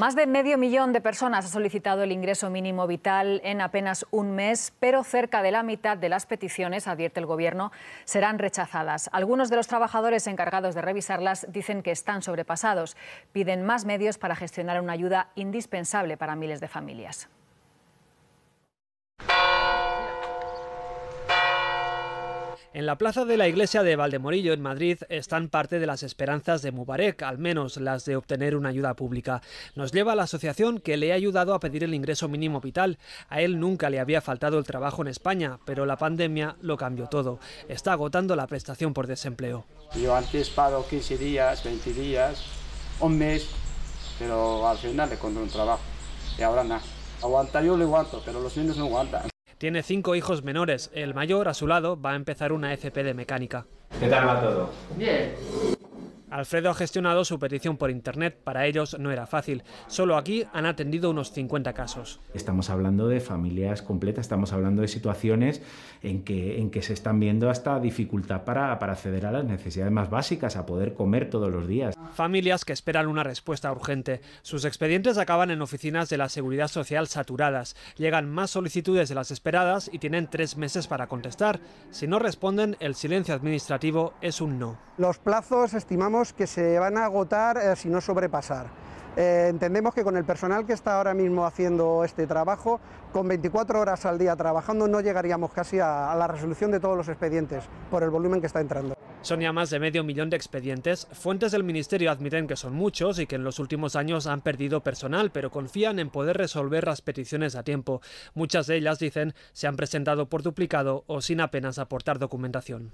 Más de medio millón de personas ha solicitado el ingreso mínimo vital en apenas un mes, pero cerca de la mitad de las peticiones, advierte el Gobierno, serán rechazadas. Algunos de los trabajadores encargados de revisarlas dicen que están sobrepasados. Piden más medios para gestionar una ayuda indispensable para miles de familias. En la plaza de la iglesia de Valdemorillo, en Madrid, están parte de las esperanzas de Mubarek, al menos las de obtener una ayuda pública. Nos lleva a la asociación que le ha ayudado a pedir el ingreso mínimo vital. A él nunca le había faltado el trabajo en España, pero la pandemia lo cambió todo. Está agotando la prestación por desempleo. Yo antes pago 15 días, 20 días, un mes, pero al final le encontré un trabajo. Y ahora nada. Aguantar yo le aguanto, pero los niños no aguantan. Tiene cinco hijos menores. El mayor, a su lado, va a empezar una FP de mecánica. ¿Qué tal va todo? Bien. Alfredo ha gestionado su petición por internet, para ellos no era fácil. Solo aquí han atendido unos 50 casos. Estamos hablando de familias completas, estamos hablando de situaciones en que, se están viendo hasta dificultad para acceder a las necesidades más básicas, a poder comer todos los días familias que esperan una respuesta urgente. Sus expedientes acaban en oficinas de la Seguridad Social saturadas. Llegan más solicitudes de las esperadas y tienen tres meses para contestar. Si no responden, el silencio administrativo es un no. Los plazos estimamos que se van a agotar eh, si no sobrepasar. Eh, entendemos que con el personal que está ahora mismo haciendo este trabajo, con 24 horas al día trabajando, no llegaríamos casi a la resolución de todos los expedientes por el volumen que está entrando. Son ya más de medio millón de expedientes. Fuentes del ministerio admiten que son muchos y que en los últimos años han perdido personal, pero confían en poder resolver las peticiones a tiempo. Muchas de ellas, dicen, se han presentado por duplicado o sin apenas aportar documentación.